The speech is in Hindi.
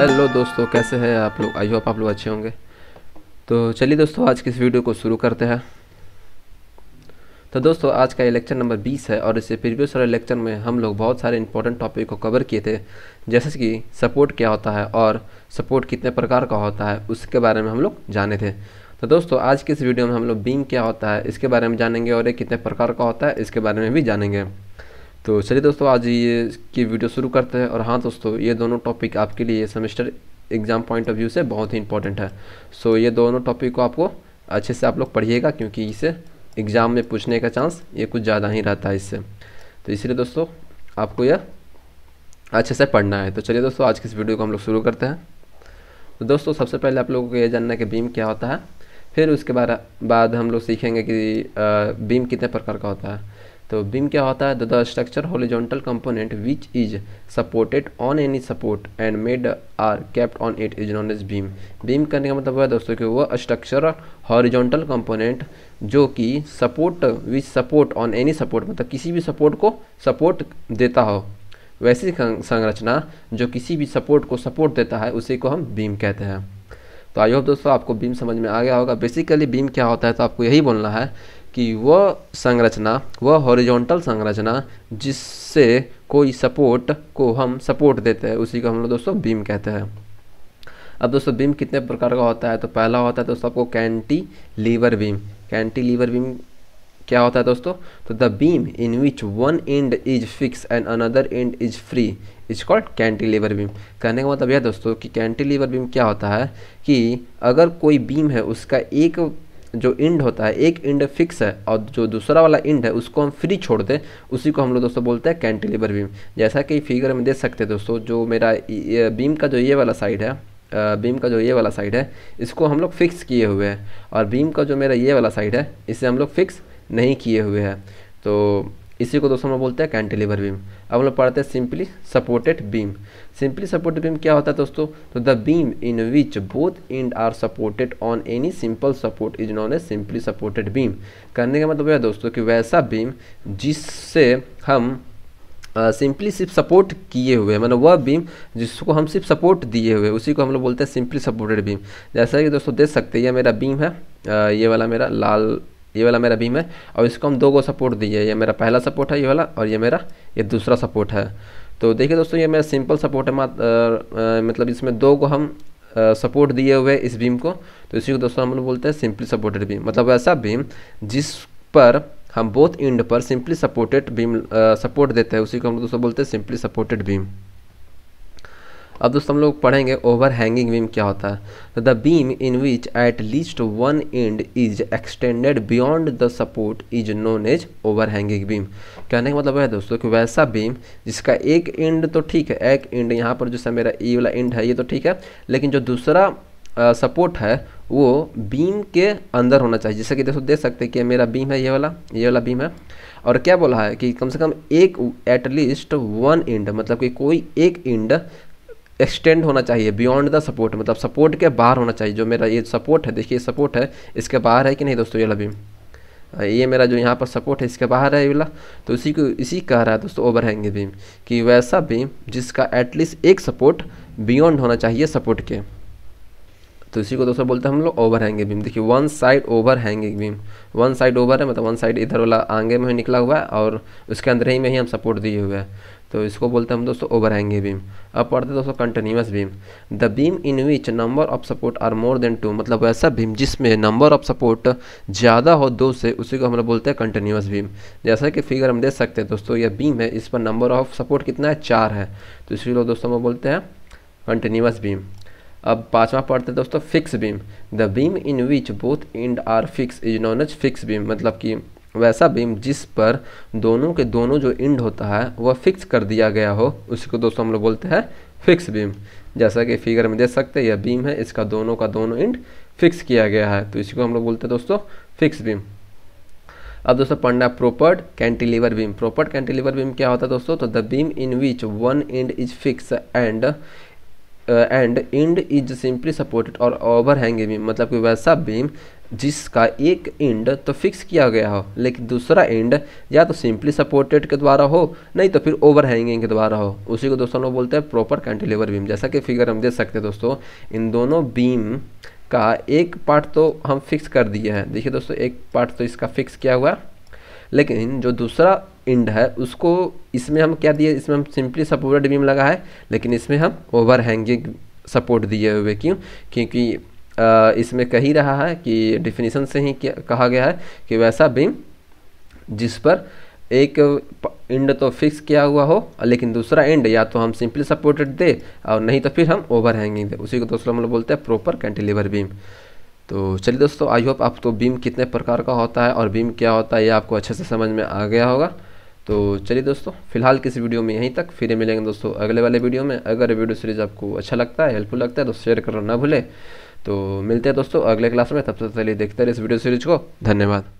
हेलो दोस्तों कैसे हैं आप लोग आई होप आप लोग अच्छे होंगे तो चलिए दोस्तों आज की इस वीडियो को शुरू करते हैं तो दोस्तों आज का ये लेक्चर नंबर 20 है और इससे प्रीवियस वाले लेक्चर में हम लोग बहुत सारे इंपॉर्टेंट टॉपिक को कवर किए थे जैसे कि सपोर्ट क्या होता है और सपोर्ट कितने प्रकार का होता है उसके बारे में हम लोग जाने थे तो दोस्तों आज की इस वीडियो में हम लोग बीम क्या होता है इसके बारे में जानेंगे और ये कितने प्रकार का होता है इसके बारे में भी जानेंगे तो चलिए दोस्तों आज ये की वीडियो शुरू करते हैं और हाँ दोस्तों ये दोनों टॉपिक आपके लिए semester exam point of view से बहुत ही इंपॉर्टेंट है सो ये दोनों टॉपिक को आपको अच्छे से आप लोग पढ़िएगा क्योंकि इसे एग्ज़ाम में पूछने का चांस ये कुछ ज़्यादा ही रहता है इससे तो इसलिए दोस्तों आपको यह अच्छे से पढ़ना है तो चलिए दोस्तों आज की इस वीडियो को हम लोग शुरू करते हैं तो दोस्तों सबसे पहले आप लोगों को यह जानना है कि बीम क्या होता है फिर उसके बाद बाद हम लोग सीखेंगे कि बीम कितने प्रकार का होता है तो बीम क्या होता है the structure horizontal component which is supported on any support and made are kept on it is known as beam beam करने का मतलब है दोस्तों कि वह स्ट्रक्चर हॉरिजोंटल कंपोनेंट जो कि support which support on any support मतलब किसी भी सपोर्ट को सपोर्ट देता हो वैसी संरचना जो किसी भी सपोर्ट को सपोर्ट देता है उसी को हम बीम कहते हैं तो आई होप दोस्तों आपको बीम समझ में आ गया होगा बेसिकली बीम क्या होता है तो आपको यही बोलना है कि वह संरचना वह हॉरिजॉन्टल संरचना जिससे कोई सपोर्ट को हम सपोर्ट देते हैं उसी को हम लोग दोस्तों बीम कहते हैं अब दोस्तों बीम कितने प्रकार का होता है तो पहला होता है दोस्तों आपको cantilever beam cantilever beam क्या होता है दोस्तों तो the beam in which one end is fix and another end is free is called cantilever beam कहने का मतलब यह दोस्तों कि कैंटी लीवर बीम क्या होता है कि अगर कोई बीम है उसका एक जो इंड होता है एक इंड फिक्स है और जो दूसरा वाला इंड है उसको हम फ्री छोड़ दें उसी को हम लोग दोस्तों बोलते हैं कैंटिलीवर बीम जैसा कि फिगर में देख सकते हैं दोस्तों जो मेरा बीम का जो ये वाला साइड है बीम का जो ये वाला साइड है इसको हम लोग फिक्स किए हुए हैं और बीम का जो मेरा ये वाला साइड है इसे हम लोग फिक्स नहीं किए हुए हैं तो इसी को दोस्तों हम लोग बोलते हैं कैंटिलीवर बीम अब हम लोग पढ़ते हैं simply supported beam simply supported beam क्या होता है दोस्तों तो the beam in which both end are supported on any simple support is known a simply supported beam करने का मतलब है दोस्तों कि वैसा बीम जिससे हम सिंपली सिर्फ सपोर्ट किए हुए मतलब वह बीम जिसको हम सिर्फ सपोर्ट दिए हुए उसी को हम लोग बोलते हैं सिंपली सपोर्टेड बीम जैसा कि दोस्तों देख सकते हैं यह मेरा बीम है आ, ये वाला मेरा लाल ये वाला मेरा बीम है और इसको हम दो गो सपोर्ट दिए ये मेरा पहला सपोर्ट है ये वाला और ये मेरा ये दूसरा सपोर्ट है तो देखिए दोस्तों ये मेरा सिंपल सपोर्ट है मतलब इसमें दो को हम सपोर्ट दिए हुए इस बीम को तो इसी को दोस्तों हम लोग बोलते हैं सिंपली सपोर्टेड बीम मतलब ऐसा बीम जिस पर हम बोथ इंड पर सिंपली सपोर्टेड बीम सपोर्ट देते हैं उसी को हम दोस्तों बोलते हैं सिंपली सपोर्टेड बीम अब दोस्तों हम लोग पढ़ेंगे ओवर हैंगिंग बीम क्या होता है the beam in which at least one end is extended beyond the support is known as overhanging beam कहने का मतलब है दोस्तों कि वैसा बीम जिसका एक एंड तो ठीक है एक एंड यहाँ पर जैसा मेरा ई e वाला एंड है ये तो ठीक है लेकिन जो दूसरा सपोर्ट है वो बीम के अंदर होना चाहिए जैसे कि दोस्तों देख सकते हैं कि मेरा बीम है ये वाला ये वाला बीम है और क्या बोला है कि कम से कम एक एटलीस्ट वन इंड मतलब कि कोई एक इंड एक्सटेंड होना चाहिए बियॉन्ड द सपोर्ट मतलब सपोर्ट के बाहर होना चाहिए जो मेरा ये सपोर्ट है देखिए सपोर्ट है इसके बाहर है कि नहीं दोस्तों ये लबीम हाँ, ये मेरा जो यहाँ पर सपोर्ट है इसके बाहर है वाला तो इसी को इसी कह रहा है दोस्तों ओवर हैंगिंग बीम कि वैसा बीम जिसका एटलीस्ट एक सपोर्ट बियॉन्ड होना चाहिए सपोर्ट के तो इसी को दोस्तों बोलते हैं हम लोग ओवर हैंगिंग बीम देखिए one side overhanging beam one side over है मतलब वन साइड इधर वाला आगे में निकला हुआ है और उसके अंदर ही में ही हम सपोर्ट दिए हुए हैं तो इसको बोलते हैं हम दोस्तों ओवर हैंगिंग बीम अब पढ़ते हैं दोस्तों continuous beam the beam in which number of support are more than two मतलब वैसा बीम जिसमें नंबर ऑफ सपोर्ट ज़्यादा हो दो से उसी को हम लोग बोलते हैं कंटिन्यूस बीम जैसा कि फिगर हम देख सकते हैं दोस्तों यह बीम है इस पर नंबर ऑफ सपोर्ट कितना है चार है तो इसी लोग दोस्तों हम बोलते हैं कंटिन्यूस बीम अब पांचवा पढ़ते हैं दोस्तों fix beam the beam in which both end are fix is known as fix beam मतलब कि वैसा बीम जिस पर दोनों के दोनों जो इंड होता है वह फिक्स कर दिया गया हो उसको दोस्तों हम लोग बोलते हैं फिक्स बीम जैसा कि फिगर में देख सकते हैं यह बीम है इसका दोनों का दोनों इंड फिक्स किया गया है तो इसी को हम लोग बोलते हैं दोस्तों फिक्स बीम अब दोस्तों पढ़ना propped cantilever beam propped cantilever beam क्या होता है दोस्तों तो the beam in which one end is fix and and end is simply supported और ओवर हैंग बीम मतलब कि वैसा बीम जिसका एक इंड तो फिक्स किया गया हो लेकिन दूसरा इंड या तो सिंपली सपोर्टेड के द्वारा हो नहीं तो फिर ओवर हैंगिंग के द्वारा हो उसी को दोस्तों लोग बोलते हैं प्रॉपर कैंटिलीवर बीम जैसा कि फिगर हम देख सकते हैं दोस्तों इन दोनों बीम का एक पार्ट तो हम फिक्स कर दिए हैं देखिए दोस्तों एक पार्ट तो इसका फिक्स किया हुआ लेकिन जो दूसरा इंड है उसको इसमें हम क्या दिए इसमें हम सिंपली सपोर्टेड बीम लगा है लेकिन इसमें हम ओवर हैंगिंग सपोर्ट दिए हुए क्यों क्योंकि इसमें कही रहा है कि डिफिनीसन से ही कहा गया है कि वैसा बीम जिस पर एक एंड तो फिक्स किया हुआ हो लेकिन दूसरा एंड या तो हम सिंपली सपोर्टेड दे और नहीं तो फिर हम ओवर हैंगिंग दे उसी को दोस्तों हम लोग बोलते हैं प्रॉपर कैंटिलीवर बीम तो चलिए दोस्तों आई होप आपको तो बीम कितने प्रकार का होता है और बीम क्या होता है ये आपको अच्छे से समझ में आ गया होगा तो चलिए दोस्तों फिलहाल किस वीडियो में यहीं तक फिर मिलेंगे दोस्तों अगले वाले वीडियो में अगर वीडियो सीरीज आपको अच्छा लगता है हेल्पफुल लगता है तो शेयर करना ना भूले तो मिलते हैं दोस्तों अगले क्लास में तब तक चलिए देखते रहे इस वीडियो सीरीज को धन्यवाद